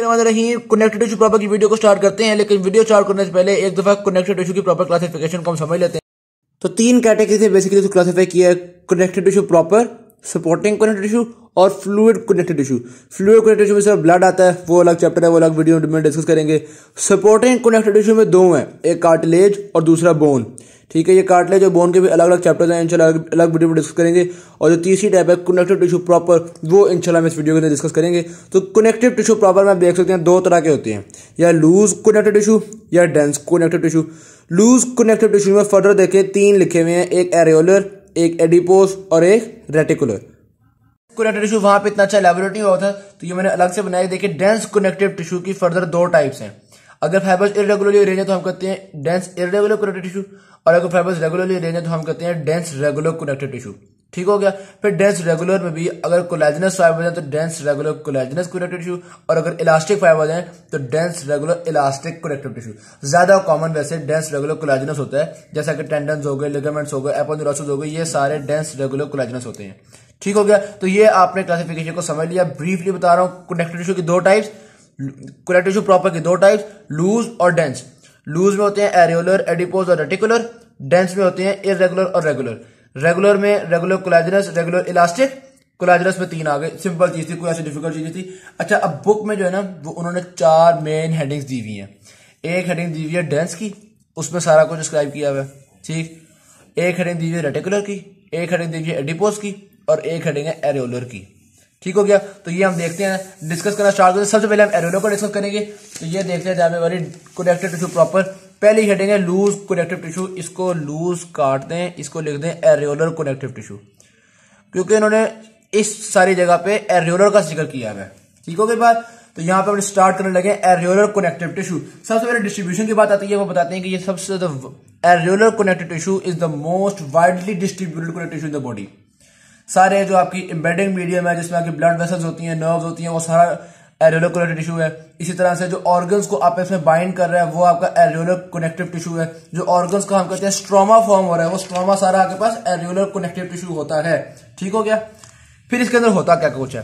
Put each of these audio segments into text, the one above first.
connected tissue proper की video को start करते हैं लेकिन वीडियो स्टार्ट करने से पहले एक दफा कनेक्टेड इशू की प्रॉपर क्लासिफिकेशन को हम समझ लेते हैं तो तीन कैटेगरी से बेसिकली क्लासिफाई किया है connective tissue proper supporting connective tissue और fluid connective tissue fluid connective tissue में सिर्फ ब्लड आता है वो अलग चैप्टर है वो अलग वीडियो में डिस्कस करेंगे सपोर्टिंग कनेक्टेड इशू में दो हैं एक कार्टिलेज और दूसरा बोन ठीक है ये काट लिया जो बोन के भी अलग अलग चैप्टर्स हैं इंशाल्लाह अलग अलग वीडियो में डिस्कस करेंगे और जो तीसरी टाइप है कनेक्टिव टिश्यू प्रॉपर वो इंशाल्लाह हम इस वीडियो के अंदर डिस्कस करेंगे तो कनेक्टिव टिश्यू प्रॉपर में देख सकते हैं दो तरह के होते हैं या लूज कनेक्टिव टिश्यू या dense connective tissue loose connective tissue में फर्दर देखें तीन लिखे हुए हैं एक एरियोलर एक एडिपोस और एक रेटिकुलर कनेक्टिव टिश्यू वहां पर इतना अच्छा लेबोरेटरी हुआ था तो ये मैंने अलग से बनाया देखिए डेंस कनेक्टिव टिश्यू की फर्दर दो टाइप्स हैं अगर फाइबर्स इरेगुलरली अरेंज है तो हम कहते हैं डेंस इरेगुलर कनेक्टेड टिश्यू और अगर फाइबर्स रेगुलरली अरेंज है तो हम कहते हैं डेंस रेगुलर कनेक्टेड टिश्यू ठीक हो गया फिर डेंस रेगुलर में भी अगर कोलाजिनस फाइबर्स हैं तो dense regular collagenous connective tissue और अगर इलास्टिक फाइबर्स हैं तो dense regular elastic connective tissue ज्यादा कॉमन वैसे डेंस रेगुलर कोलेजनस होता है जैसा कि टेंडन्स हो गए लिगामेंट्स हो गए एपोन्यूरोसिस हो गए ये सारे डेंस रेगुलर कोलेजनस होते हैं ठीक हो गया तो ये आपने क्लासिफिकेशन को समझ लिया ब्रीफली बता रहा हूं कनेक्टिव टिश्यू की दो टाइप्स कुलेक्टिव टिश्यू प्रॉपर की दो टाइप्स लूज और डेंस लूज में होते हैं एरियोलर एडिपोज और रेटिकुलर डेंस में होते हैं इरेगुलर और रेगुलर रेगुलर में regular collagenous regular elastic collagenous में तीन आ गए सिंपल चीज थी कोई ऐसी डिफिकल्ट चीज थी अच्छा अब बुक में जो है ना वो उन्होंने चार मेन हेडिंग्स दी हुई हैं एक हेडिंग दी हुई है डेंस की उसमें सारा कुछ डिस्क्राइब किया हुआ है ठीक एक हेडिंग दी हुई है रेटिकुलर की एक हेडिंग दी हुई है एडिपोज की और एक हेडिंग है एरियोलर की ठीक हो गया तो ये हम देखते हैं डिस्कस करना स्टार्ट करते हैं सबसे पहले हम एरोनो को डिस्कस करेंगे तो ये देखते हैं जहाँ वाली कनेक्टेड टिश्यू प्रॉपर पहले ही हेडिंग है लूज कनेक्टिव टिश्यू इसको लूज काट दें इसको लिख दें एरियोलर कनेक्टिव टिश्यू क्योंकि इन्होंने इस सारी जगह पे एरियोलर का जिक्र किया है ठीक हो गई बात तो यहाँ पे हम स्टार्ट करने लगे एरियोलर कनेक्टिव टिश्यू सबसे पहले डिस्ट्रीब्यूशन की बात आती है वो बताते हैं कि ये सबसे areolar connective tissue is the most widely distributed connective tissue in the body सारे जो आपकी एम्बेडिंग मीडियम है जिसमें आपकी ब्लड वेसल्स होती हैं नर्व्स होती हैं वो सारा एरियोलो कनेक्टिव टिश्यू है इसी तरह से जो ऑर्गन्स को आपस में बाइंड कर रहा है वो आपका एरियोलो कनेक्टिव टिश्यू है जो ऑर्गन्स का हम कहते हैं स्ट्रोमा फॉर्म हो रहा है वो स्ट्रोमा सारा आपके पास एरियोलो कनेक्टिव टिश्यू होता है ठीक हो गया फिर इसके अंदर होता क्या कुछ है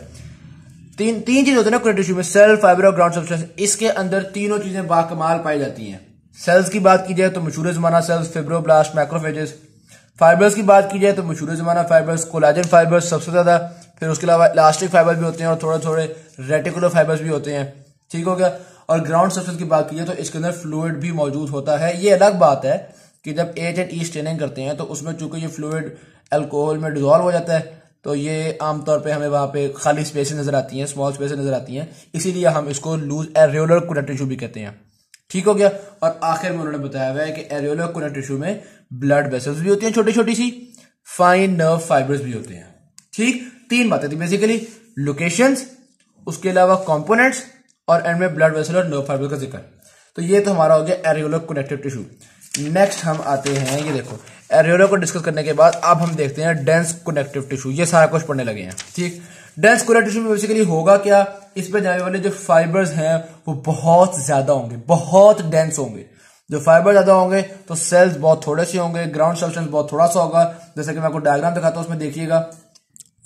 तीन तीन चीज होते हैं ना कनेक्टिव टिश्यू में सेल फाइबर और ग्राउंड सब्सटेंस इसके अंदर तीनों चीजें बाकमाल पाई जाती हैं सेल्स की बात की जाए तो मशहूर जमाना सेल्स फेब्रोब्लास्ट माइक्रोफेजेस फाइबर्स की बात की जाए तो मशहूर ज़माना फाइबर्स कोलाजन फाइबर्स सबसे ज़्यादा फिर उसके अलावा इलास्टिक फाइबर भी होते हैं और थोड़े थोड़े रेटिकुलर फाइबर्स भी होते हैं ठीक हो गया और ग्राउंड सब्सटेंस की बात की जाए तो इसके अंदर फ्लूड भी मौजूद होता है ये अलग बात है कि जब एच एंड ई स्ट्रेनिंग करते हैं तो उसमें चूंकि ये फ्लूड अल्कोहल में डिजॉल्व हो जाता है तो ये आमतौर पे हमें वहाँ पे खाली स्पेसें नजर आती हैं स्मॉल स्पेसें नजर आती हैं इसीलिए हम इसको लूज एरेलर कुटा टिश्यू भी कहते हैं ठीक हो गया और आखिर में उन्होंने बताया हुआ है कि एरियोला टिश्यू में ब्लड वेसल्स भी होती हैं छोटी छोटी सी फाइन नर्व फाइबर्स भी होते हैं ठीक तीन बातें थी बेसिकली लोकेशन उसके अलावा कॉम्पोनेंट्स और एंड में ब्लड वेसल और नर्व फाइबर का जिक्र तो ये तो हमारा हो गया एरियोलो कनेक्टेड टिश्यू नेक्स्ट हम आते हैं ये देखो एरियोलो को डिस्कस करने के बाद अब हम देखते हैं डेंस कनेक्टिव टिश्यू ये सारा कुछ पढ़ने लगे हैं ठीक डेंस कोलर टिश्यू में बेसिकली होगा क्या इस पर जाने वाले जो फाइबर्स हैं वो बहुत ज्यादा होंगे बहुत डेंस होंगे जो फाइबर ज्यादा होंगे तो सेल्स बहुत थोड़े से होंगे ग्राउंड सब्सटेंस बहुत थोड़ा सा होगा जैसे कि मैं आपको डायग्राम दिखाता हूं उसमें देखिएगा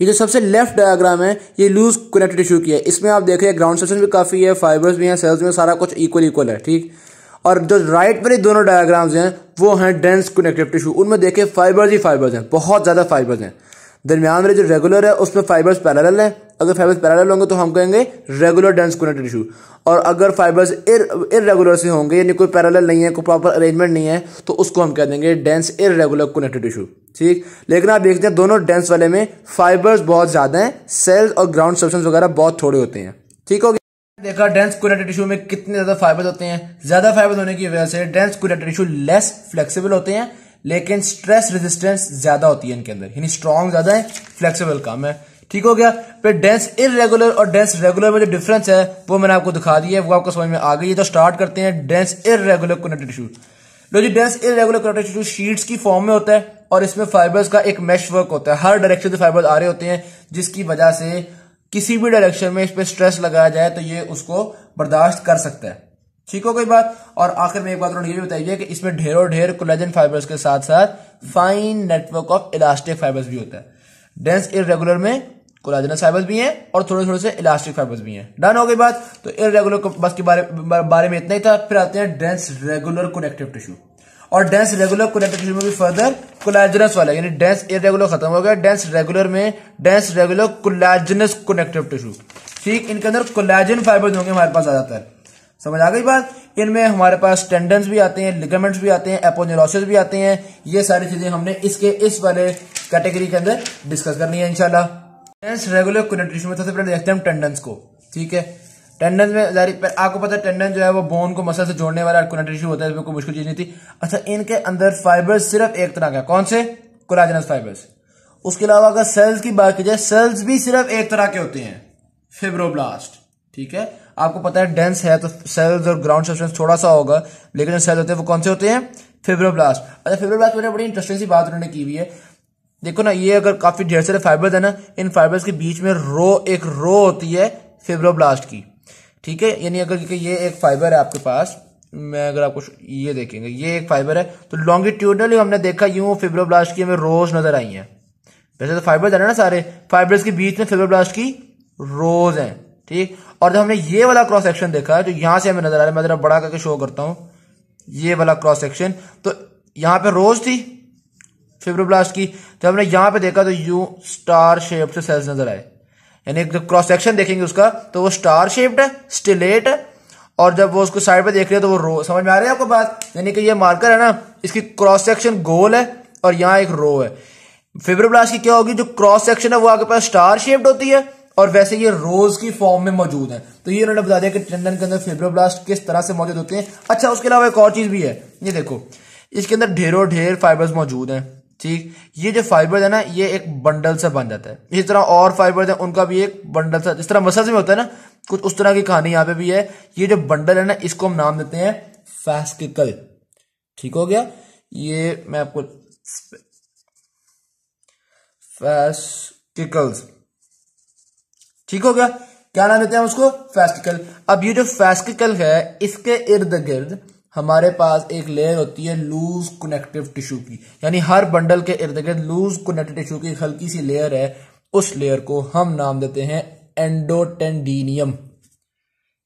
ये जो सबसे लेफ्ट डायग्राम है ये लूज कनेक्टेड टिश्यू की है इसमें आप देख रहे हैं ग्राउंड सब्सटेंस भी काफी है फाइबर्स भी हैं सेल्स भी सारा कुछ इक्वल इक्वल है ठीक और जो राइट पर दोनों डायग्राम्स हैं वो हैं डेंस कनेक्टिव टिश्यू उनमें देखे फाइबर्स ही फाइबर्स हैं बहुत ज़्यादा फाइबर्स हैं दरमियान वाले जो रेगुलर है उसमें फाइबर्स पैरल हैं अगर फाइबर्स पैरल होंगे तो हम कहेंगे रेगुलर डेंस कनेक्टेड टिश्यू और अगर फाइबर्स इरेगुलर से होंगे यानी कोई पैरल नहीं है कोई प्रॉपर अरेंजमेंट नहीं है तो उसको हम कह देंगे डेंस इरेगुलर कनेक्टेड टिश्यू ठीक लेकिन आप देखते हैं दोनों डेंस वाले में फाइबर्स बहुत ज़्यादा हैं सेल्स और ग्राउंड सब्सटेंस वगैरह बहुत थोड़े होते हैं ठीक हो देखा डेंस कोरेटेड टिश्यू में कितने ज्यादा फाइबर्स होते हैं ज्यादा फाइबर होने की वजह से डेंस कोरेटेड टिश्यू लेस फ्लेक्सिबल होते हैं लेकिन स्ट्रेस रेजिस्टेंस ज्यादा होती है इनके अंदर यानी स्ट्रॉन्ग ज्यादा है फ्लेक्सिबल कम है ठीक हो गया फिर डेंस इरेगुलर और डेंस रेगुलर में जो डिफरेंस है वो मैंने आपको दिखा दिया है वो आपको समझ में आ गई है तो स्टार्ट करते हैं डेंस इरेगुलर कनेक्टेड टिश्यू लो जी dense irregular connective tissue sheets की फॉर्म में होता है और इसमें फाइबर्स का एक मैश वर्क होता है हर डायरेक्शन से फाइबर आ रहे होते हैं जिसकी वजह से किसी भी डायरेक्शन में इस पर स्ट्रेस लगाया जाए तो ये उसको बर्दाश्त कर सकता है ठीक हो गई बात और आखिर में एक बात उन्होंने ये भी बताइए कि इसमें ढेरों ढेर कोलेजन फाइबर्स के साथ साथ fine network of elastic fibres भी होता है डेंस इरेगुलर में कोलाजनस फाइबर्स भी हैं और थोड़े थोड़े से इलास्टिक फाइबर्स भी हैं डन हो गई बात तो इरेगुलर बस के बारे बारे में इतना ही था फिर आते हैं डेंस रेगुलर कोनेक्टिव टिश्यू और डेंस रेगुलर कोनेक्टिव टिश्यू में भी फर्दर कोलाजनस वाला यानी डेंस इरेगुलर खत्म हो गया डेंस रेगुलर में dense regular collagenous connective tissue ठीक इनके अंदर कोलाजन फाइबर्स होंगे हमारे पास ज्यादातर समझ आ गई बात इनमें हमारे पास टेंडेंस भी आते हैं लिगामेंट्स भी आते हैं एपोनेरोसिस भी आते हैं ये सारी चीजें हमने इसके इस वाले कैटेगरी के अंदर डिस्कस करनी है इनशाला रेगुलर कोनेट्रेशन में सबसे पहले देखते हैं टेंडेंस को ठीक है टेंडन में आपको पता है टेंडन जो है वो बोन को मसल से जोड़ने वाला कोनेट होता है इसमें कोई मुश्किल चीज नहीं थी अच्छा इनके अंदर फाइबर सिर्फ एक तरह का कौन से कोलाजनस फाइबर्स उसके अलावा अगर सेल्स की बात की जाए सेल्स भी सिर्फ एक तरह के होते हैं फिब्रोब्लास्ट ठीक है आपको पता है डेंस है तो सेल्स और ग्राउंड सब्सटेंस थोड़ा सा होगा लेकिन जो सेल होते हैं वो कौन से होते हैं फेब्रोब्लास्ट अच्छा फेब्रोब्लास्ट मैंने बड़ी इंटरेस्टिंग सी बात उन्होंने की हुई है देखो ना ये अगर काफी ढेर सारे फाइबर्स है ना इन फाइबर्स के बीच में रो एक रो होती है फेब्रोब्लास्ट की ठीक है यानी अगर ये एक फाइबर है आपके पास मैं अगर आपको ये देखेंगे ये एक फाइबर है तो लॉन्गिट्यूडनली हमने देखा यूं फेब्रोब्लास्ट की हमें रोज नजर आई है वैसे तो फाइबर्स है ना सारे फाइबर्स के बीच में फेब्रोब्लास्ट की रोज हैं ठीक और जब हमने ये वाला क्रॉस सेक्शन देखा है जो यहां से हमें नजर आ रहा है मैं जरा बड़ा करके शो करता हूं ये वाला क्रॉस सेक्शन तो यहां पे रोज थी फिब्रोब्लास्ट की जब तो हमने यहां पे देखा तो यू स्टार शेप से सेल्स नजर आए यानी जब क्रॉस सेक्शन देखेंगे उसका तो वो स्टार शेप्ड है स्टिलेट है और जब वो उसको साइड पे देख रहे हो तो वो रो समझ में आ रहा है आपको बात यानी कि ये मार्कर है ना इसकी क्रॉस सेक्शन गोल है और यहाँ एक रो है फिब्रोब्लास्ट की क्या होगी जो क्रॉस सेक्शन है वो आपके पास स्टार शेप्ड होती है और वैसे ये रोज की फॉर्म में मौजूद है तो ये उन्होंने बता दिया कि टंडन के अंदर फिब्रोब्लास्ट किस तरह से मौजूद होते हैं अच्छा उसके अलावा एक और चीज भी है ये देखो इसके अंदर ढेरों ढेर फाइबर्स मौजूद हैं ठीक ये जो फाइबर है ना ये एक बंडल से बन जाता है इस तरह और फाइबर है उनका भी एक बंडल सा जिस तरह मसल में होता है ना कुछ उस तरह की कहानी यहाँ पे भी है ये जो बंडल है ना इसको हम नाम देते हैं फैस्किकल ठीक हो गया ये मैं आपको फैस्टिकल्स ठीक हो गया क्या नाम देते हैं उसको फेस्टिकल अब ये जो फेस्टिकल है इसके इर्द गिर्द हमारे पास एक लेयर होती है लूज कनेक्टिव टिश्यू की यानी हर बंडल के इर्द गिर्द लूज कनेक्टिव टिश्यू की हल्की सी लेयर है उस लेयर को हम नाम देते हैं एंडोटेंडीनियम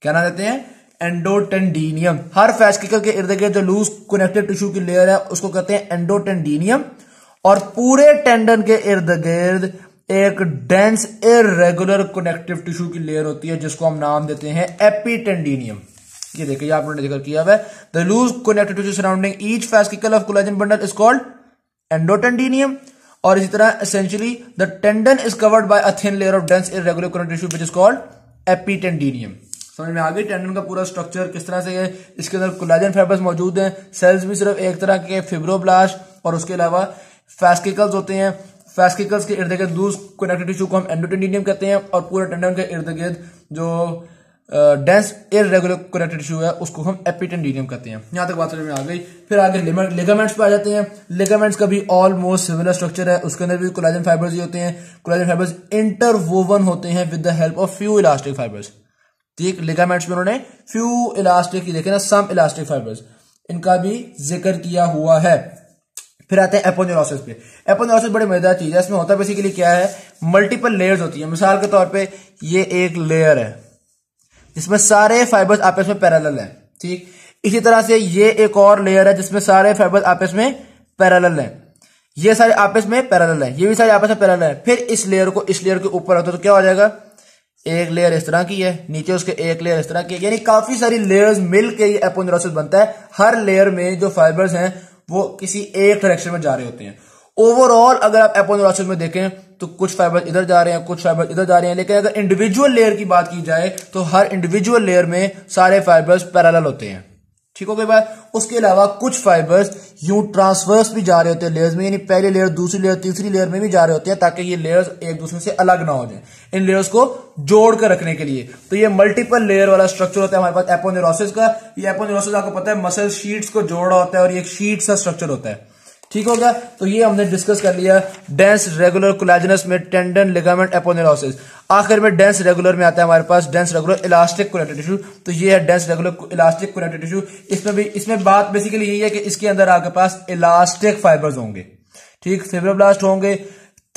क्या नाम देते हैं एंडोटेंडीनियम हर फेस्टिकल के इर्द गिर्द जो लूज कनेक्टिव टिश्यू की लेयर है उसको कहते हैं एंडोटेंडीनियम और पूरे टेंडन के इर्द गिर्द एक डेंस इरेगुलर कनेक्टिव टिश्यू की लेयर होती है जिसको हम नाम देते हैं एपीटेंडीनियम ये देखिए आपने जिक्र किया हुआ है the loose connective tissue surrounding each fascicle of collagen bundle is called endotendineum और इसी तरह essentially the tendon is covered by a thin layer of dense irregular connective tissue which is called epitendineum समझ में आ गई tendon का पूरा structure किस तरह से है इसके अंदर कोलेजन फाइबर्स मौजूद हैं सेल्स भी सिर्फ एक तरह के फिब्रोब्लास्ट और उसके अलावा फैसिकल्स होते हैं फैस्किकल्स के इर्द गिर्द लूज कनेक्टिव टिश्यू को हम एंडोटेंडिनियम कहते हैं और पूरे टेंडन के इर्द गिर्द जो डेंस इरेगुलर कनेक्टेड टिश्यू है उसको हम एपिटेंडिनियम कहते हैं यहां तक बात समझ में आ गई फिर आगे लिगामेंट्स पे आ जाते हैं लिगामेंट्स का भी ऑलमोस्ट सिमिलर स्ट्रक्चर है उसके अंदर भी कोलाजन फाइबर्स ही होते हैं कोलाजन फाइबर्स इंटरवोवन होते हैं with the help of few elastic fibres ठीक लिगामेंट्स में उन्होंने फ्यू इलास्टिक देखे ना सम इलास्टिक फाइबर्स इनका भी जिक्र किया हुआ है फिर आते हैं एपोन्यूरोसिस पे एपोन्यूरोसिस बड़ी मजेदार चीज है इसमें होता है बेसिकली क्या है मल्टीपल लेयर्स होती है मिसाल के तौर पे ये एक लेयर है जिसमें सारे फाइबर्स आपस में पैरेलल है ठीक इसी तरह से ये एक और लेयर है जिसमें सारे फाइबर्स आपस में पैरेलल है ये सारे आपस में पैरेलल है ये भी सारे आपस में पैरेलल है फिर इस लेयर को इस लेयर के ऊपर रखो तो क्या हो जाएगा एक लेयर इस तरह की है नीचे उसके एक लेयर इस तरह की है यानी काफी सारी लेयर्स मिलकर ये एपोन्यूरोसिस बनता है हर लेयर में जो फाइबर्स हैं वो किसी एक डायरेक्शन में जा रहे होते हैं ओवरऑल अगर आप एपोनोलासिस में देखें तो कुछ फाइबर इधर जा रहे हैं कुछ फाइबर इधर जा रहे हैं लेकिन अगर इंडिविजुअल लेयर की बात की जाए तो हर इंडिविजुअल लेयर में सारे फाइबर्स पैरेलल होते हैं ठीक हो गई बात उसके अलावा कुछ फाइबर्स यूं ट्रांसवर्स भी जा रहे होते हैं लेयर्स में यानी पहले लेयर दूसरी लेयर तीसरी लेयर में भी जा रहे होते हैं ताकि ये लेयर्स एक दूसरे से अलग ना हो जाए इन लेयर्स को जोड़ कर रखने के लिए तो ये मल्टीपल लेयर वाला स्ट्रक्चर होता है हमारे पास एपोनेरोसिस का ये एपोनेरोसिस आपको पता है मसल शीट्स को जोड़ रहा होता है और ये एक शीट सा स्ट्रक्चर होता है ठीक हो गया तो ये हमने डिस्कस कर लिया डेंस रेगुलर कोलेजनस में टेंडन लिगामेंट एपोनेलोसिस आखिर में डेंस रेगुलर में आता है हमारे पास dense regular elastic connective tissue तो ये है dense regular elastic connective tissue इसमें भी इसमें बात बेसिकली यही है कि इसके अंदर आपके पास इलास्टिक फाइबर्स होंगे ठीक फेब्रोब्लास्ट होंगे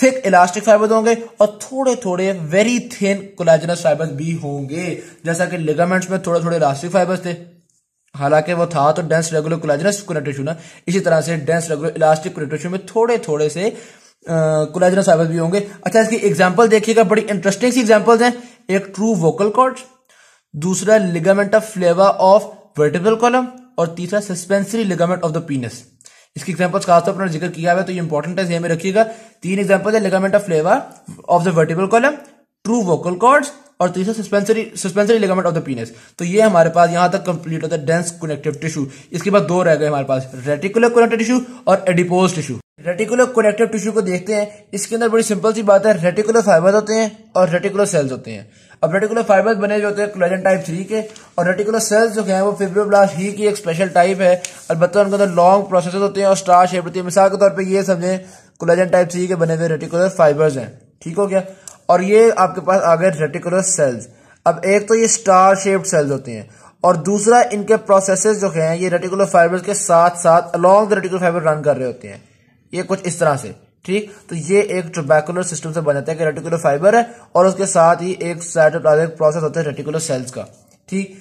थिक इलास्टिक फाइबर होंगे और थोड़े थोड़े वेरी थिन कोलेजनस फाइबर्स भी होंगे जैसा कि लिगामेंट्स में थोड़े थोड़े इलास्टिक फाइबर्स थे हालांकि वो था तो डेंस रेगुलर कोलाजनस कोनेक्टिव ना इसी तरह से डेंस रेगुलर इलास्टिक कोनेक्टिव में थोड़े थोड़े से कोलाजनस फाइबर्स भी होंगे अच्छा इसकी एग्जाम्पल देखिएगा बड़ी इंटरेस्टिंग सी एग्जाम्पल्स हैं एक ट्रू वोकल कॉर्ड दूसरा ligament of flava of vertebral column और तीसरा suspensory ligament of the penis इसकी एग्जाम्पल्स खासतौर पर जिक्र किया हुआ तो ये इंपॉर्टेंट है में रखिएगा तीन एग्जाम्पल है ligament of flava of the vertebral column true vocal cords और तीसरा suspensory suspensory ligament of the penis तो ये हमारे पास यहां तक कंप्लीट होता है डेंस कनेक्टिव टिश्यू इसके बाद दो रह गए हमारे पास रेटिकुलर कनेक्टिव टिश्यू और adipose tissue reticular connective tissue को देखते हैं इसके अंदर बड़ी सिंपल सी बात है रेटिकुलर फाइबर होते हैं और रेटिकुलर सेल्स होते हैं अब रेटिकुलर फाइबर्स बने जो होते हैं क्लोजन टाइप थ्री के और रेटिकुलर सेल्स जो हैं वो फिब्रोब्लास्ट ही की एक स्पेशल टाइप है अलबत्ता उनके अंदर लॉन्ग प्रोसेस होते हैं और स्टार शेप होती है मिसाल के तौर पर यह समझें क्लोजन टाइप थ्री के बने हुए रेटिकुलर फाइबर्स हैं ठीक हो गया और ये आपके पास आ गए रेटिकुलर सेल्स अब एक तो ये स्टार शेप्ड सेल्स होते हैं और दूसरा इनके प्रोसेसेस जो हैं ये रेटिकुलर फाइबर के साथ साथ along the reticular fibre run कर रहे होते हैं ये कुछ इस तरह से ठीक तो ये एक ट्रोबैकुलर सिस्टम से बन जाता है कि रेटिकुलर फाइबर है और उसके साथ ही एक साइटोप्लाज्मिक प्रोसेस होता है रेटिकुलर सेल्स का ठीक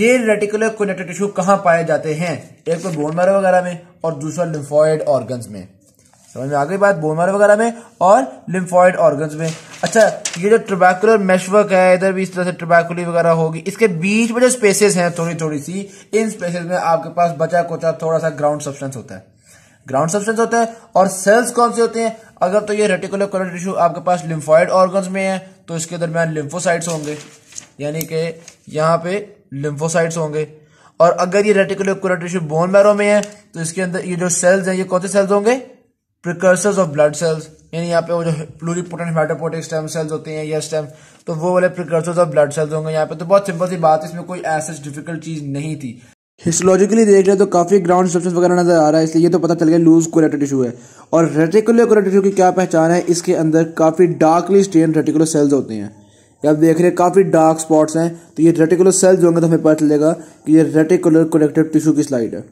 ये रेटिकुलर कोनेक्टिव टिश्यू कहाँ पाए जाते हैं एक तो बोन मैरो वगैरह में और दूसरा लिम्फॉइड ऑर्गन्स में समझ में आ गई बात बोन वगैरह में और लिम्फॉइड ऑर्गन्स में अच्छा ये जो ट्रबैकुलर मेशवर्क है इधर भी इस तरह से ट्रबैकुली वगैरह होगी इसके बीच में जो स्पेसेस हैं थोड़ी थोड़ी सी इन स्पेसेस में आपके पास बचा कोचा थोड़ा सा ग्राउंड सब्सटेंस होता है ग्राउंड सब्सटेंस होता है और सेल्स कौन से होते हैं अगर तो ये रेटिकुलर कलर टिश्यू आपके पास लिम्फॉइड ऑर्गन में है तो इसके दरमियान लिम्फोसाइड्स होंगे यानी कि यहाँ पे लिम्फोसाइड्स होंगे और अगर ये reticular colour tissue bone marrow में है तो इसके अंदर ये जो सेल्स हैं ये कौन से सेल्स होंगे प्रिकर्सर्स ऑफ ब्लड सेल्स यानी यहाँ पे वो जो प्लूरीपोटेंट हेमाटोपोटिक स्टेम सेल्स होते हैं या स्टेम तो वो वाले प्रिकर्सर्स ऑफ ब्लड सेल्स होंगे यहाँ पे तो बहुत सिंपल सी बात है इसमें कोई ऐसा डिफिकल्ट चीज नहीं थी हिस्टोलॉजिकली देख ले तो काफी ग्राउंड सब्सटेंस वगैरह नजर आ रहा है इसलिए ये तो पता चल गया लूज कोरेटेड टिश्यू है और रेटिकुलर कोरेटेड टिश्यू की क्या पहचान है इसके अंदर काफी डार्कली स्टेन रेटिकुलर सेल्स होते हैं ये आप देख रहे हैं काफ़ी डार्क स्पॉट्स हैं तो ये रेटिकुलर सेल्स होंगे तो हमें पता चलेगा कि ये रेटिकुलर कोलेक्टिव टिश्यू की स्लाइड है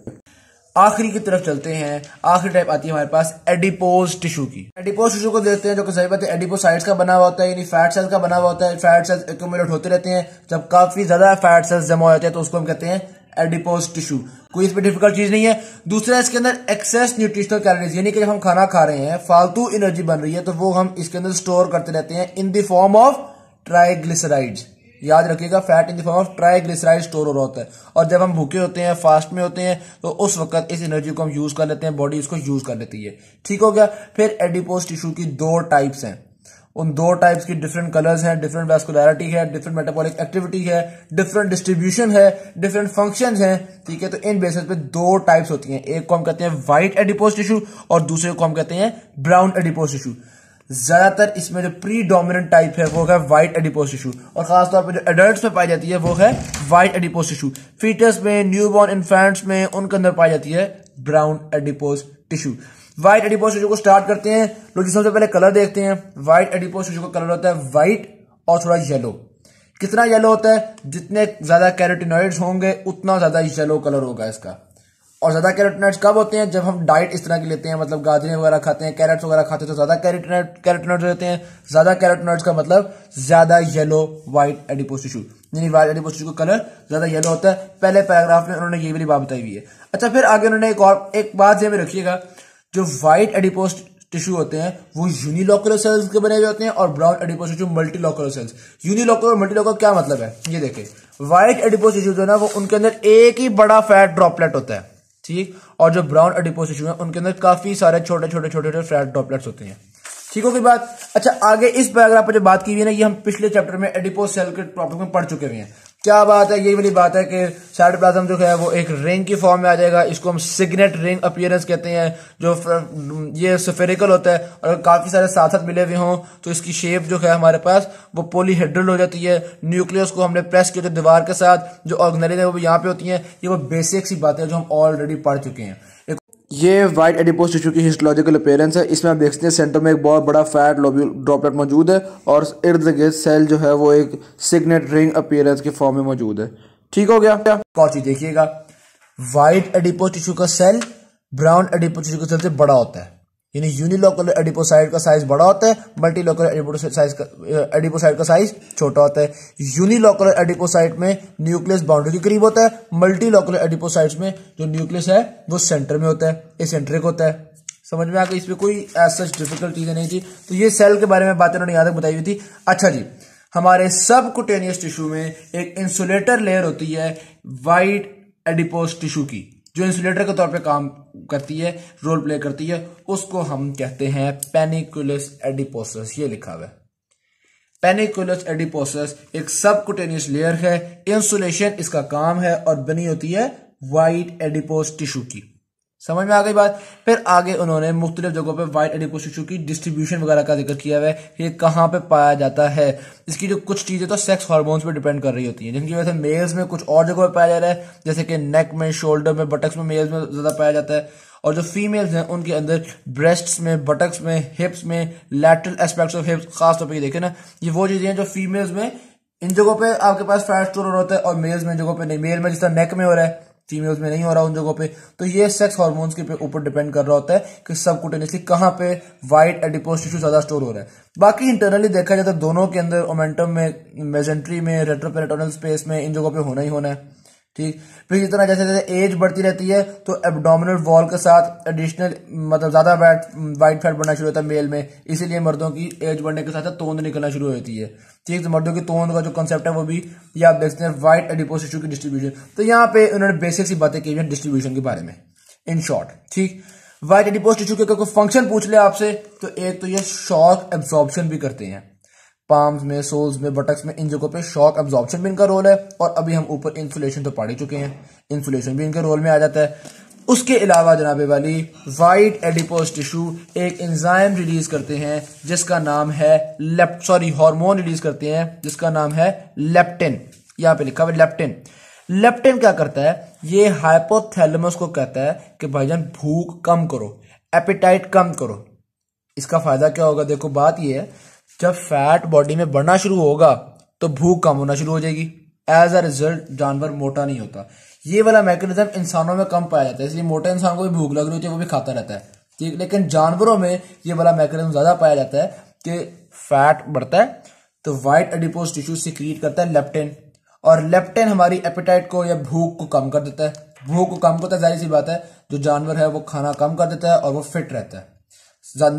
आखिरी की तरफ चलते हैं आखिरी टाइप आती है हमारे पास एडिपोज टिश्यू की एडिपोज टिश्यू को देखते हैं जो कि सही बात है एडिपोसाइड्स का बना हुआ होता है यानी फैट सेल्स का बना हुआ होता है फैट सेल्स एक्यूमुलेट होते रहते हैं जब काफी ज्यादा फैट सेल्स जमा हो जाते हैं तो उसको हम कहते हैं एडिपोज टिश्यू कोई इसमें डिफिकल्ट चीज नहीं है दूसरा इसके अंदर एक्सेस न्यूट्रिशनल कैलोरीज यानी कि जब हम खाना खा रहे हैं फालतू एनर्जी बन रही है तो वो हम इसके अंदर स्टोर करते रहते हैं in the form of triglycerides याद रखिएगा fat in the form of triglyceride store हो रहा होता है और जब हम भूखे होते हैं फास्ट में होते हैं तो उस वक्त इस एनर्जी को हम यूज कर लेते हैं बॉडी इसको यूज कर लेती है ठीक हो गया फिर एडिपोज टिश्यू की दो टाइप्स हैं उन दो टाइप्स की डिफरेंट कलर्स हैं डिफरेंट वेस्कुलरिटी है डिफरेंट मेटाबॉलिक एक्टिविटी है डिफरेंट डिस्ट्रीब्यूशन है डिफरेंट फंक्शंस हैं ठीक है तो इन बेसिस पे दो टाइप्स होती हैं एक को हम कहते हैं व्हाइट एडिपोज टिश्यू और दूसरे को हम कहते हैं ब्राउन एडिपोज टिश्यू ज्यादातर इसमें जो प्री डोमिनेंट टाइप है वो है व्हाइट एडिपोस टिश्यू और खासतौर पर जो एडल्ट में पाई जाती है वो है व्हाइट एडिपोस टिशू फीटस में न्यू बॉर्न इन्फेंट्स में उनके अंदर पाई जाती है brown adipose tissue white adipose tissue को स्टार्ट करते हैं लोग सबसे पहले कलर देखते हैं व्हाइट एडिपोस टिश्यू का कलर होता है व्हाइट और थोड़ा येलो कितना येलो होता है जितने ज्यादा कैरोटिनॉइड्स होंगे उतना ज्यादा येलो कलर होगा इसका और ज्यादा कैरेटनेट्स कब होते हैं जब हम डाइट इस तरह की लेते हैं मतलब गाजरें वगैरह खाते हैं कैरेट वगैरह खाते हैं तो ज्यादा कैरेटनेट होते हैं ज्यादा कैरेटनेट्स का मतलब ज्यादा येलो व्हाइट एडिपोज यानी व्हाइट एडिपोस्टिशू का कलर ज्यादा येलो होता है पहले पैराग्राफ में उन्होंने ये वाली बात बताई हुई है अच्छा फिर आगे उन्होंने एक और एक बात ध्यान रखिएगा जो व्हाइट एडिपोस्ट टिश्यू होते हैं वो यूनिलोकुलर सेल्स के बने हुए होते हैं और brown adipose tissue multilocular cells unilocular और मल्टीलोकुलर क्या मतलब है ये देखें व्हाइट एडिपोस टिश्यू जो है ना वो उनके अंदर एक ही बड़ा फैट ड्रॉपलेट होता है ठीक और जो ब्राउन एडिपोज टिश्यू है उनके अंदर काफी सारे छोटे छोटे छोटे छोटे फ्लैट ड्रॉपलेट्स होते हैं ठीक होगी बात अच्छा आगे इस पैराग्राफ पर जो बात की हुई है ना ये हम पिछले चैप्टर में एडिपोज सेल के प्रॉब्लम में पढ़ चुके हुए हैं क्या बात है ये वाली बात है कि साइटोप्लाज्म जो है वो एक रिंग की फॉर्म में आ जाएगा इसको हम सिग्नेट रिंग अपियरेंस कहते हैं जो ये सफेरिकल होता है और काफ़ी सारे साथ साथ मिले हुए हों तो इसकी शेप जो है हमारे पास वो पोलीहेड्रल हो जाती है न्यूक्लियस को हमने प्रेस किया था दीवार के साथ जो ऑर्गनरी है वो यहाँ पे होती है ये वो बेसिक सी बातें जो हम ऑलरेडी पढ़ चुके हैं ये वाइट एडिपोज टिश्यू की हिस्टोलॉजिकल अपेयरेंस है इसमें आप देखते हैं सेंटर में एक बहुत बड़ा फैट लोब्यूल ड्रॉपलेट मौजूद है और इर्द गिर्द सेल जो है वो एक सिग्नेट रिंग अपेयरेंस के फॉर्म में मौजूद है ठीक हो गया और चीज देखिएगा वाइट एडिपोज टिश्यू का सेल ब्राउन एडिपोज टिश्यू का सेल से बड़ा होता है यानी यूनिलोकल एडिपोसाइड का साइज बड़ा होता है मल्टी लोकल का एडिपोसाइड का साइज छोटा होता है यूनिलोकल एडिपोसाइट में न्यूक्लियस बाउंड्री के करीब होता है मल्टीलोकुलर लोकल एडिपोसाइट्स में जो न्यूक्लियस है वो सेंटर में होता है एसेंट्रिक होता है समझ में आ इसमें कोई सच डिफिकल्ट चीजें नहीं थी तो ये सेल के बारे में बात इन्होंने यहां तक बताई हुई थी अच्छा जी हमारे सब कुटेनियस टिश्यू में एक इंसुलेटर लेयर होती है वाइट एडिपोस टिश्यू की जो इंसुलेटर के तौर पे काम करती है रोल प्ले करती है उसको हम कहते हैं पेनिकुलस एडिपोसस ये लिखा हुआ है पेनिकुलस एडिपोसस एक सब कुटेनियस लेयर है इंसुलेशन इसका काम है और बनी होती है वाइट एडिपोस टिश्यू की समझ में आ गई बात फिर आगे उन्होंने मुख्तलिफ जगहों पर वाइट एडिपो शिशु की डिस्ट्रीब्यूशन वगैरह का जिक्र किया हुआ है कि ये कहाँ पे पाया जाता है इसकी जो कुछ चीज़ें तो सेक्स हार्मोन्स पे डिपेंड कर रही होती हैं जिनकी वजह से मेल्स में कुछ और जगहों पर पाया जा रहा है जैसे कि नेक में शोल्डर में बटक्स में मेल्स में ज़्यादा पाया जाता है और जो फीमेल्स हैं उनके अंदर ब्रेस्ट में बटक्स में हिप्स में लैटरल एस्पेक्ट्स ऑफ हिप्स खासतौर पर देखें ना ये वो चीज़ें हैं जो फीमेल्स में इन जगहों पर आपके पास फैट स्टोर होता है और मेल्स में जगहों पर नहीं मेल में जिस नेक में हो रहा है फीमेल्स में नहीं हो रहा उन जगहों पे तो ये सेक्स हार्मोन्स के ऊपर डिपेंड कर रहा होता है कि सबकुटेनियसली कहाँ पे व्हाइट एडिपोज टिश्यू ज्यादा स्टोर हो रहा है बाकी इंटरनली देखा जाए तो दोनों के अंदर ओमेंटम में मेजेंट्री में रेट्रोपेरेटोनल स्पेस में इन जगहों पे होना ही होना है ठीक फिर इस तरह जैसे जैसे एज बढ़ती रहती है तो एबडोमिनल वॉल के साथ एडिशनल मतलब ज्यादा वाइट वाइट फैट बढ़ना शुरू होता है मेल में इसीलिए मर्दों की एज बढ़ने के साथ साथ तोंद निकलना शुरू होती है ठीक तो मर्दों की तोंद का जो कंसेप्ट है वो भी या आप देखते हैं वाइट एडिपोसिशू की डिस्ट्रीब्यूशन तो यहाँ पे उन्होंने बेसिक सी बातें की डिस्ट्रीब्यूशन के बारे में इन शॉर्ट ठीक वाइट एडिपोस टिश्यू के कोई फंक्शन पूछ ले आपसे तो एक तो ये शॉक एब्जॉर्प्शन भी करते हैं पाम्स में सोल्स में बटक्स में इन जगहों पे शॉक एब्जॉर्प्शन भी इनका रोल है और अभी हम ऊपर इंसुलेशन तो पढ़ ही चुके हैं इंसुलेशन भी इनके रोल में आ जाता है उसके अलावा जनाबे वाली वाइट एडिपोज टिश्यू एक एंजाइम रिलीज करते हैं जिसका नाम है सॉरी हार्मोन रिलीज करते हैं जिसका नाम है लेप्टिन यहां पे लिखा हुआ लेप्टिन लेप्टिन क्या करता है ये हाइपोथैलेमस को कहता है कि भाईजान भूख कम करो एपिटाइट कम करो इसका फायदा क्या होगा देखो बात यह है जब फैट बॉडी में बढ़ना शुरू होगा तो भूख कम होना शुरू हो जाएगी एज अ रिजल्ट जानवर मोटा नहीं होता ये वाला मैकेनिज्म इंसानों में कम पाया जाता है इसलिए मोटे इंसान को भी भूख लग रही होती है वो भी खाता रहता है ठीक लेकिन जानवरों में ये वाला मैकेनिज्म ज्यादा पाया जाता है कि फैट बढ़ता है तो वाइट एडिपोज टिश्यू सिक्रीट करता है लेप्टेन और लेप्टेन हमारी एपेटाइट को या भूख को कम कर देता है भूख को कम करता है जाहिर सी बात है जो जानवर है वो खाना कम कर देता है और वो फिट रहता है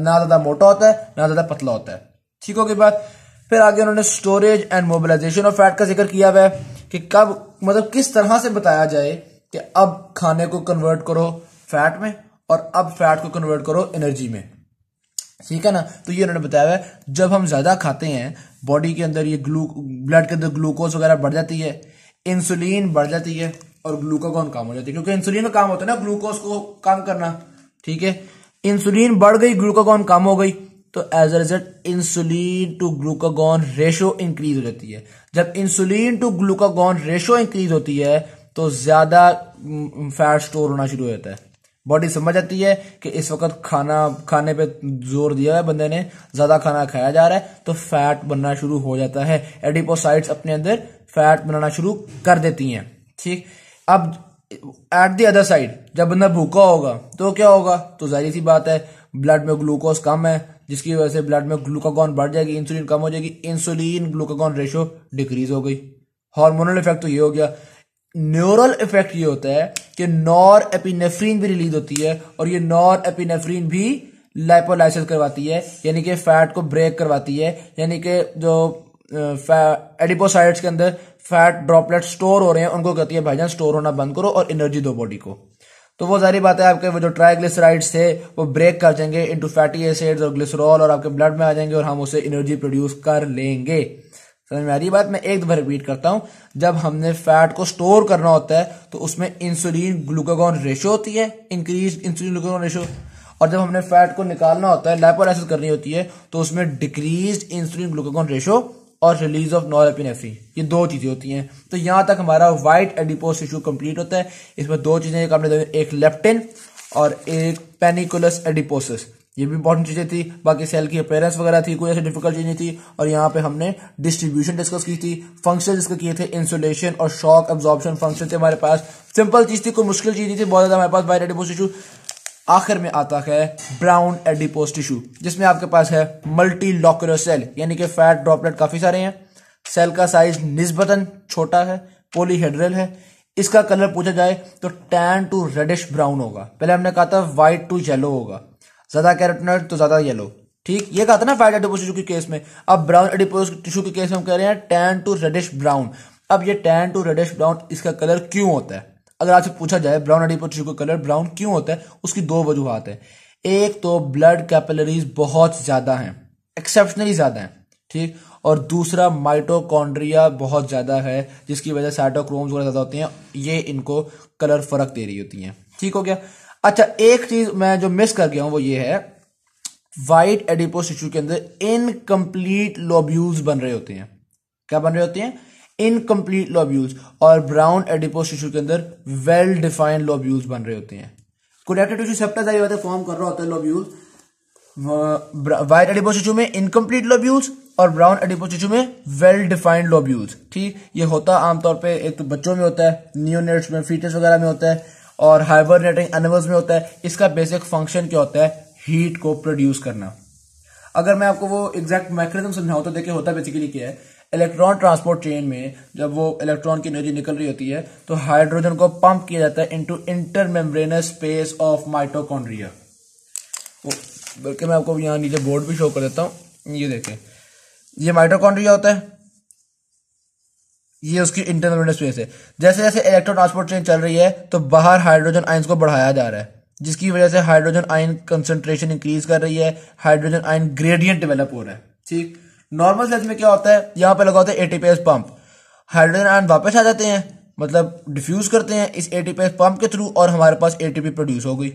ना ज्यादा मोटा होता है ना ज्यादा पतला होता है ठीक होगी बात फिर आगे उन्होंने storage and mobilization of fat का जिक्र किया हुआ है कि कब मतलब किस तरह से बताया जाए कि अब खाने को कन्वर्ट करो फैट में और अब फैट को कन्वर्ट करो एनर्जी में ठीक है ना तो ये उन्होंने बताया हुआ है जब हम ज्यादा खाते हैं बॉडी के अंदर ये ग्लू ब्लड के अंदर ग्लूकोज वगैरह बढ़ जाती है इंसुलिन बढ़ जाती है और ग्लूकागोन काम हो जाती है क्योंकि इंसुलिन का काम होता है ना ग्लूकोज को काम करना ठीक है इंसुलिन बढ़ गई ग्लूकागोन कम हो गई तो as a result insulin to glucagon ratio increase हो जाती है जब insulin to glucagon ratio increase होती है तो ज्यादा फैट mm, स्टोर होना शुरू हो जाता है बॉडी समझ जाती है कि इस वक्त खाना खाने पे जोर दिया है बंदे ने ज्यादा खाना खाया जा रहा है तो फैट बनना शुरू हो जाता है एडिपोसाइट्स अपने अंदर फैट बनाना शुरू कर देती हैं ठीक अब एट द अदर साइड जब बंदा भूखा होगा तो क्या होगा तो जाहिर सी बात है ब्लड में ग्लूकोज कम है जिसकी वजह से ब्लड में ग्लूकागॉन बढ़ जाएगी इंसुलिन कम हो जाएगी इंसुलिन ग्लूकागॉन रेशो डिक्रीज हो गई हार्मोनल इफेक्ट तो ये हो गया न्यूरल इफेक्ट ये होता है कि नॉर एपिनेफ्रीन भी रिलीज होती है और ये नॉर एपिनेफ्रीन भी लाइपोलाइसिस करवाती है यानी कि फैट को ब्रेक करवाती है यानी कि जो एडिपोसाइड्स के अंदर फैट ड्रॉपलेट स्टोर हो रहे हैं उनको कहती है भाईजान स्टोर होना बंद करो और एनर्जी दो बॉडी को तो वो सारी है आपके वो जो ट्राइग्लिसराइड्स थे वो ब्रेक कर जाएंगे इनटू फैटी एसिड्स और ग्लिसरॉल और आपके ब्लड में आ जाएंगे और हम उसे एनर्जी प्रोड्यूस कर लेंगे समझ में आ रही बात मैं एक दफा रिपीट करता हूं जब हमने फैट को स्टोर करना होता है तो उसमें इंसुलिन ग्लूकागॉन रेशो होती है इंक्रीज इंसुलिन ग्लूकागॉन रेशो और जब हमने फैट को निकालना होता है लैपोलाइसिस करनी होती है तो उसमें डिक्रीज इंसुलिन ग्लूकागॉन रेशो और रिलीज ऑफ नॉरपिनेफ्रिन ये दो चीज़ें होती हैं तो यहां तक हमारा व्हाइट एडिपोस टिश्यू कंप्लीट होता है इसमें दो चीज़ें एक आपने एक लेप्टिन और एक पेनिकुलस एडिपोसिस ये भी इंपॉर्टेंट चीज़ें थी बाकी सेल की अपेयरेंस वगैरह थी कोई ऐसी डिफिकल्ट चीज़ नहीं थी और यहाँ पे हमने डिस्ट्रीब्यूशन डिस्कस की थी फंक्शन डिस्कस किए थे इंसुलेशन और शॉक एब्जॉर्प्शन फंक्शन थे हमारे पास सिंपल चीज़ थी कोई मुश्किल चीज़ नहीं थी बहुत ज़्यादा हमारे पास वायरल डिपोज इशू आखिर में आता है ब्राउन एडिपोस टिश्यू जिसमें आपके पास है मल्टी लॉकर सेल यानी कि फैट ड्रॉपलेट काफी सारे हैं सेल का साइज निस्बतन छोटा है पोलीहेड्रल है इसका कलर पूछा जाए तो टैन टू रेडिश ब्राउन होगा पहले हमने कहा था व्हाइट टू येलो होगा ज्यादा कैरोटनॉइड तो ज्यादा येलो ठीक ये कहा था ना फैट एडिपोस टिश्यू के केस में अब ब्राउन एडिपोस टिश्यू के केस में हम कह रहे हैं टैन टू रेडिश ब्राउन अब ये टैन टू रेडिश ब्राउन इसका कलर क्यों होता है अगर आपसे पूछा जाए ब्राउन एडिपोटिश्यू का कलर ब्राउन क्यों होता है उसकी दो वजूहत है एक तो ब्लड कैपिलरीज बहुत ज्यादा हैं एक्सेप्शनली ज्यादा हैं ठीक और दूसरा माइटोकॉन्ड्रिया बहुत ज्यादा है जिसकी वजह से साइटोक्रोम्स वगैरह ज्यादा होते हैं ये इनको कलर फर्क दे रही होती हैं ठीक हो गया अच्छा एक चीज मैं जो मिस कर गया हूं वो ये है वाइट एडिपोस टिश्यू के अंदर इनकम्प्लीट लोब्यूल्स बन रहे होते हैं क्या बन रहे होते हैं इनकम्प्लीट लॉब्यूल्स और ब्राउन एडिपोस टिश्यू के अंदर वेल डिफाइंड लॉब्यूल्स बन रहे होते हैं कोडेक्टेड टिश्यू सेप्टा जारी होता है फॉर्म कर रहा होता है लॉब्यूल्स व्हाइट एडिपोस टिश्यू में इनकम्प्लीट लॉब्यूल्स और ब्राउन एडिपोस टिश्यू में वेल डिफाइंड लॉब्यूल्स ठीक ये होता आमतौर पर एक तो बच्चों में होता है न्यूनेट्स में फीटस वगैरह में होता है और हाइबरनेटिंग एनिमल्स में होता है इसका बेसिक फंक्शन क्या होता है हीट को प्रोड्यूस करना अगर मैं आपको वो एग्जैक्ट मैकेनिज्म समझाऊं तो देखिए होता बेसिकली क्या है इलेक्ट्रॉन ट्रांसपोर्ट चेन में जब वो इलेक्ट्रॉन की एनर्जी निकल रही होती है तो हाइड्रोजन को पंप किया जाता है inter membranous space of mitochondria बल्कि मैं आपको यहाँ नीचे बोर्ड भी शो कर देता हूँ ये देखें ये माइटोकॉन्ड्रिया होता है ये उसकी इंटरमेम्ब्रेनस स्पेस है जैसे जैसे इलेक्ट्रॉन ट्रांसपोर्ट चेन चल रही है तो बाहर हाइड्रोजन आइंस को बढ़ाया जा रहा है जिसकी वजह से हाइड्रोजन आयन कंसंट्रेशन इंक्रीज कर रही है हाइड्रोजन आयन ग्रेडियंट डेवलप हो रहा है ठीक नॉर्मल सेल्स में क्या होता है यहाँ पे लगा होता है एटीपीएस पंप हाइड्रोजन आयन वापस आ जाते हैं मतलब डिफ्यूज करते हैं इस एटीपीएस पंप के थ्रू और हमारे पास एटीपी प्रोड्यूस हो गई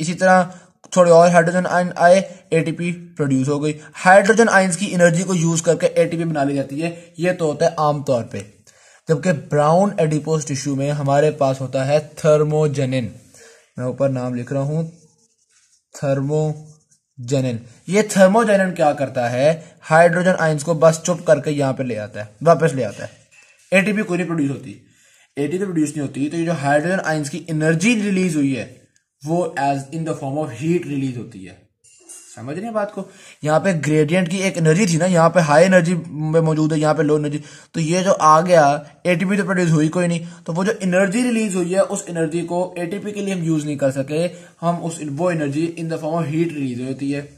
इसी तरह थोड़े और हाइड्रोजन आयन आए एटीपी प्रोड्यूस हो गई हाइड्रोजन आयंस की एनर्जी को यूज करके एटीपी बना ली जाती है ये तो होता है आमतौर पर जबकि ब्राउन एडिपोस टिश्यू में हमारे पास होता है थर्मोजेनिन मैं ऊपर नाम लिख रहा हूं थर्मो जेनिन ये थर्मोजेनिन क्या करता है हाइड्रोजन आइंस को बस चुप करके यहां पे ले आता है वापस ले आता है एटीपी कोई नहीं प्रोड्यूस होती एटीपी प्रोड्यूस तो नहीं होती तो ये जो हाइड्रोजन आइंस की एनर्जी रिलीज हुई है वो as in the form of heat release होती है समझ रहे हैं बात को यहाँ पे ग्रेडियंट की एक एनर्जी थी ना यहाँ पे हाई एनर्जी में मौजूद है यहाँ पे लो एनर्जी तो ये जो आ गया एटीपी तो प्रोड्यूस हुई कोई नहीं तो वो जो एनर्जी रिलीज हुई है उस एनर्जी को एटीपी के लिए हम यूज नहीं कर सके हम उस वो energy in the form of heat release होती है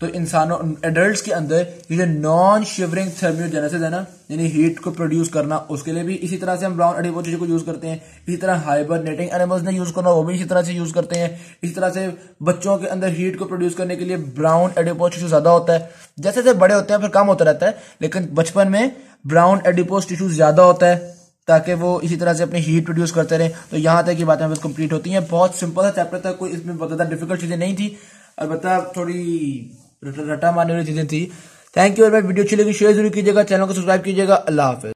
तो इंसानों एडल्ट के अंदर ये जो नॉन शिवरिंग थर्मियोजेनेसिस है ना यानी हीट को प्रोड्यूस करना उसके लिए भी इसी तरह से हम ब्राउन एडिबो चीजों को यूज करते हैं इसी तरह हाइबरनेटिंग एनिमल्स ने यूज करना वो भी इसी तरह से यूज करते हैं इसी तरह से बच्चों के अंदर हीट को प्रोड्यूस करने के लिए ब्राउन एडिपोज टिश्यू ज्यादा होता है जैसे जैसे बड़े होते हैं फिर कम होता रहता है लेकिन बचपन में ब्राउन एडिपोज टिश्यू ज्यादा होता है ताकि वो इसी तरह से अपनी हीट प्रोड्यूस करते रहे तो यहां तक की बातें बस कंप्लीट होती हैं बहुत सिंपल सा चैप्टर था कोई इसमें बहुत ज्यादा डिफिकल्ट चीजें नहीं थी अलबत्ता थोड़ी रटा मारने वाली चीज़ें थी thank you very much video अच्छी लगी शेयर जरूर कीजिएगा चैनल को सब्सक्राइब कीजिएगा अल्लाह हाफिज